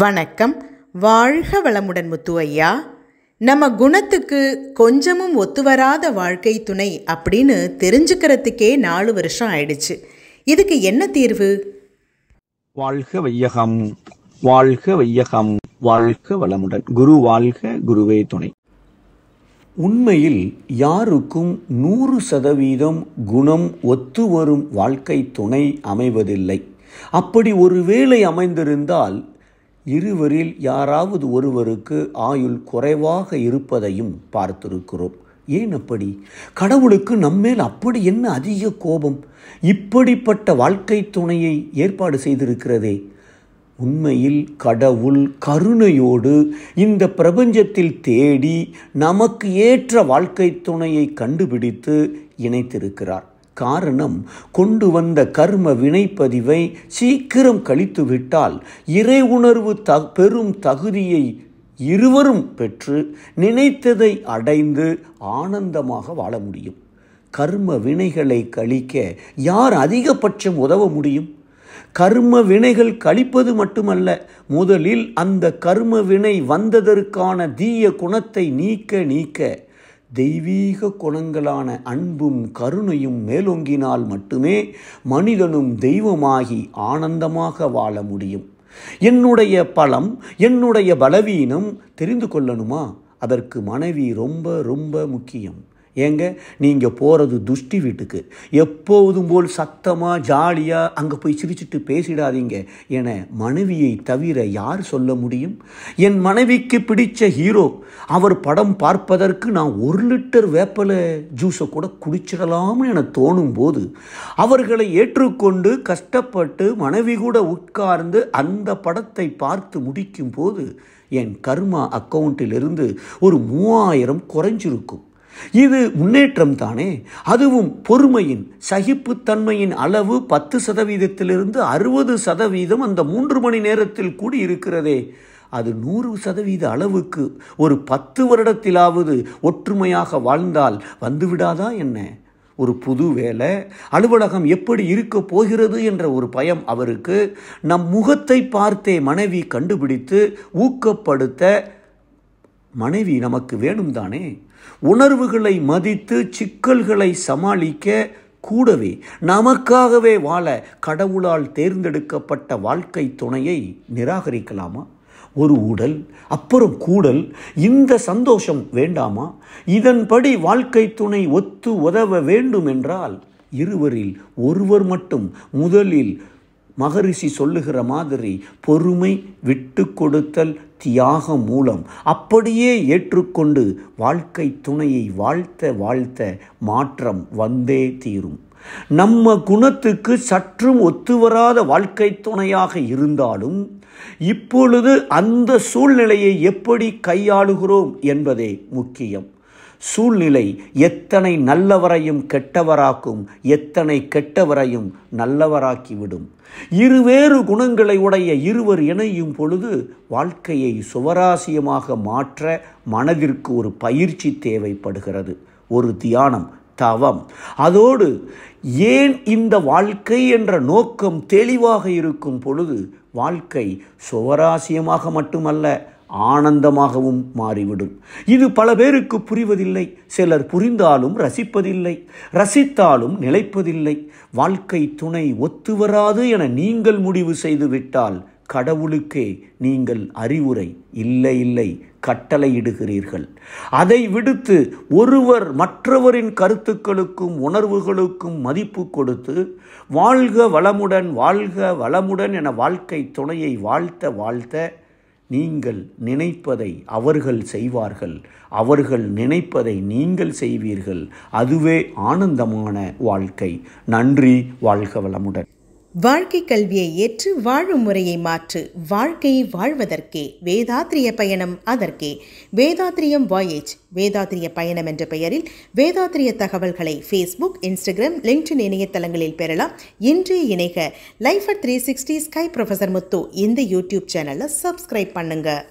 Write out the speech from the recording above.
வணக்கம் வாழ்க வளமுடன் முத்துவையா ஐயா நம்ம குணத்துக்கு கொஞ்சமும் ஒத்துவராத வாழ்க்கை துணை அப்படின்னு தெரிஞ்சுக்கிறதுக்கே நாலு வருஷம் ஆயிடுச்சு இதுக்கு என்ன தீர்வு வாழ்க வையகம் வாழ்க வையகம் வாழ்க வளமுடன் குரு வாழ்க குருவே துணை உண்மையில் யாருக்கும் நூறு சதவீதம் குணம் ஒத்து வரும் வாழ்க்கை துணை அமைவதில்லை அப்படி ஒரு அமைந்திருந்தால் இருவரில் யாராவது ஒருவருக்கு ஆயுள் குறைவாக இருப்பதையும் பார்த்திருக்கிறோம் ஏன் அப்படி கடவுளுக்கு நம்மேல் அப்படி என்ன அதிக கோபம் இப்படிப்பட்ட வாழ்க்கை துணையை ஏற்பாடு செய்திருக்கிறதே உண்மையில் கடவுள் கருணையோடு இந்த பிரபஞ்சத்தில் தேடி நமக்கு ஏற்ற வாழ்க்கை துணையை கண்டுபிடித்து இணைத்திருக்கிறார் காரணம் கொண்டு வந்த கர்ம வினைப்பதிவை சீக்கிரம் கழித்துவிட்டால் இறை உணர்வு த பெறும் தகுதியை இருவரும் பெற்று நினைத்ததை அடைந்து ஆனந்தமாக வாழ முடியும் கர்ம வினைகளை கழிக்க யார் அதிகபட்சம் உதவ முடியும் கர்ம வினைகள் கழிப்பது மட்டுமல்ல முதலில் அந்த கர்ம வினை வந்ததற்கான தீய குணத்தை நீக்க நீக்க தெய்வீக குணங்களான அன்பும் கருணையும் மேலோங்கினால் மட்டுமே மனிதனும் தெய்வமாகி ஆனந்தமாக வாழ முடியும் என்னுடைய பலம் என்னுடைய பலவீனம் தெரிந்து கொள்ளணுமா அதற்கு மனைவி ரொம்ப ரொம்ப முக்கியம் ஏங்க நீங்கள் போகிறது துஷ்டி வீட்டுக்கு எப்போதும் போல் சத்தமாக ஜாலியாக அங்கே போய் சிரிச்சிட்டு பேசிடாதீங்க என மனைவியை தவிர யார் சொல்ல முடியும் என் மனைவிக்கு பிடித்த ஹீரோ அவர் படம் பார்ப்பதற்கு நான் ஒரு லிட்டர் வேப்பலை ஜூஸை கூட குடிச்சிடலாம்னு என தோணும் போது அவர்களை ஏற்றுக்கொண்டு கஷ்டப்பட்டு மனைவி கூட உட்கார்ந்து அந்த படத்தை பார்த்து முடிக்கும் போது என் கர்மா அக்கௌண்ட்டிலிருந்து ஒரு மூவாயிரம் குறைஞ்சிருக்கும் இது முன்னேற்றம் தானே அதுவும் பொறுமையின் சகிப்புத்தன்மையின் அளவு பத்து சதவீதத்திலிருந்து அறுபது சதவீதம் அந்த மூன்று மணி நேரத்தில் கூடி இருக்கிறதே அது நூறு சதவீத அளவுக்கு ஒரு பத்து வருடத்திலாவது ஒற்றுமையாக வாழ்ந்தால் வந்துவிடாதா என்ன ஒரு புது வேலை அலுவலகம் எப்படி இருக்க போகிறது என்ற ஒரு பயம் அவருக்கு நம் முகத்தை பார்த்தே மனைவி கண்டுபிடித்து ஊக்கப்படுத்த மனைவி நமக்கு வேணும் தானே உணர்வுகளை மதித்து சிக்கல்களை சமாளிக்க கூடவே நமக்காகவே வாழ கடவுளால் தேர்ந்தெடுக்கப்பட்ட வாழ்க்கை துணையை நிராகரிக்கலாமா ஒரு உடல் அப்புறம் கூடல் இந்த சந்தோஷம் வேண்டாமா இதன்படி வாழ்க்கை துணை ஒத்து உதவ வேண்டும் என்றால் இருவரில் ஒருவர் மட்டும் முதலில் மகரிஷி சொல்லுகிற மாதிரி பொறுமை விட்டு கொடுத்தல் தியாகம் மூலம் அப்படியே ஏற்றுக்கொண்டு வாழ்க்கை துணையை வாழ்த்த வாழ்த்த மாற்றம் வந்தே தீரும் நம்ம குணத்துக்கு சற்றும் ஒத்துவராத வாழ்க்கை துணையாக இருந்தாலும் இப்பொழுது அந்த சூழ்நிலையை எப்படி கையாளுகிறோம் என்பதே முக்கியம் சூழ்நிலை எத்தனை நல்லவரையும் கெட்டவராக்கும் எத்தனை கெட்டவரையும் நல்லவராக்கிவிடும் இருவேறு குணங்களை உடைய இருவர் இணையும் பொழுது வாழ்க்கையை சுவராசியமாக மாற்ற மனதிற்கு ஒரு பயிற்சி தேவைப்படுகிறது ஒரு தியானம் தவம் அதோடு ஏன் இந்த வாழ்க்கை என்ற நோக்கம் தெளிவாக இருக்கும் பொழுது வாழ்க்கை சுவராசியமாக மட்டுமல்ல ஆனந்தமாகவும் மாறிவிடும் இது பல பேருக்கு புரிவதில்லை சிலர் புரிந்தாலும் ரசிப்பதில்லை ரசித்தாலும் நிலைப்பதில்லை வாழ்க்கை துணை ஒத்துவராது என நீங்கள் முடிவு செய்துவிட்டால் கடவுளுக்கே நீங்கள் அறிவுரை இல்லை இல்லை கட்டளையிடுகிறீர்கள் அதை விடுத்து ஒருவர் மற்றவரின் கருத்துக்களுக்கும் உணர்வுகளுக்கும் மதிப்பு கொடுத்து வாழ்க வளமுடன் வாழ்க வளமுடன் என வாழ்க்கை துணையை வாழ்த்த வாழ்த்த நீங்கள் நினைப்பதை அவர்கள் செய்வார்கள் அவர்கள் நினைப்பதை நீங்கள் செய்வீர்கள் அதுவே ஆனந்தமான வாழ்க்கை நன்றி வாழ்க வளமுடன் வாழ்க்கை கல்வியை ஏற்று வாழும் முறையை மாற்று வாழ்க்கையை வாழ்வதற்கே வேதாத்திரிய பயணம் அதற்கே வேதாத்திரியம் வாயேஜ் வேதாத்திரிய பயணம் என்ற பெயரில் வேதாத்திரிய தகவல்களை ஃபேஸ்புக் இன்ஸ்டாகிராம் லிங்க்டின் இணையதளங்களில் பெறலாம் இன்றே இணைக life at three sixty sky professor Muthu இந்த யூடியூப் சேனலை சப்ஸ்கிரைப் பண்ணுங்கள்